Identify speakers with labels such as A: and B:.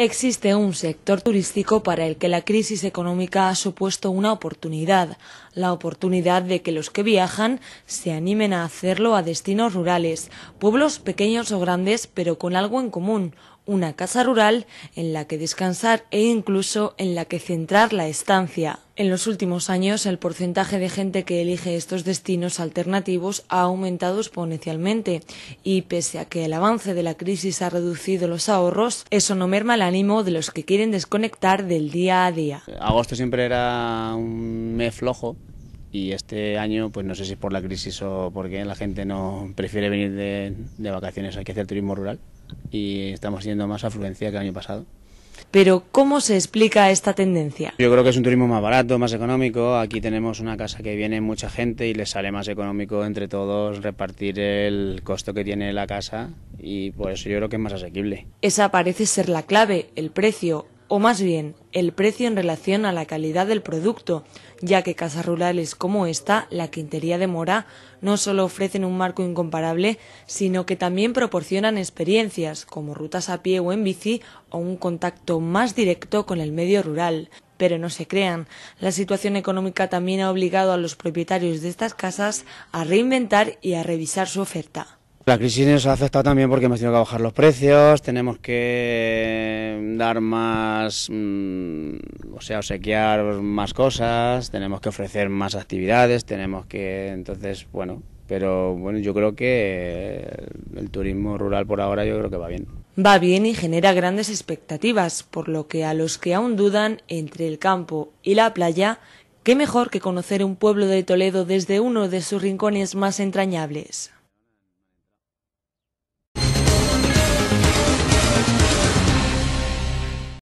A: Existe un sector turístico para el que la crisis económica ha supuesto una oportunidad, la oportunidad de que los que viajan se animen a hacerlo a destinos rurales, pueblos pequeños o grandes, pero con algo en común, una casa rural en la que descansar e incluso en la que centrar la estancia. En los últimos años, el porcentaje de gente que elige estos destinos alternativos ha aumentado exponencialmente y, pese a que el avance de la crisis ha reducido los ahorros, eso no merma el ánimo de los que quieren desconectar del día a día.
B: Agosto siempre era un mes flojo y este año, pues no sé si es por la crisis o porque la gente no prefiere venir de, de vacaciones que hacer turismo rural y estamos haciendo más afluencia que el año pasado.
A: Pero ¿cómo se explica esta tendencia?
B: Yo creo que es un turismo más barato, más económico. Aquí tenemos una casa que viene mucha gente y les sale más económico entre todos repartir el costo que tiene la casa y por eso yo creo que es más asequible.
A: Esa parece ser la clave, el precio, o más bien el precio en relación a la calidad del producto, ya que casas rurales como esta, la Quintería de Mora, no solo ofrecen un marco incomparable, sino que también proporcionan experiencias como rutas a pie o en bici o un contacto más directo con el medio rural. Pero no se crean, la situación económica también ha obligado a los propietarios de estas casas a reinventar y a revisar su oferta.
B: La crisis nos ha afectado también porque hemos tenido que bajar los precios, tenemos que mm, dar más, mm, o sea, obsequiar más cosas, tenemos que ofrecer más actividades, tenemos que, entonces, bueno, pero bueno, yo creo que el turismo rural por ahora yo creo que va bien.
A: Va bien y genera grandes expectativas, por lo que a los que aún dudan entre el campo y la playa, qué mejor que conocer un pueblo de Toledo desde uno de sus rincones más entrañables.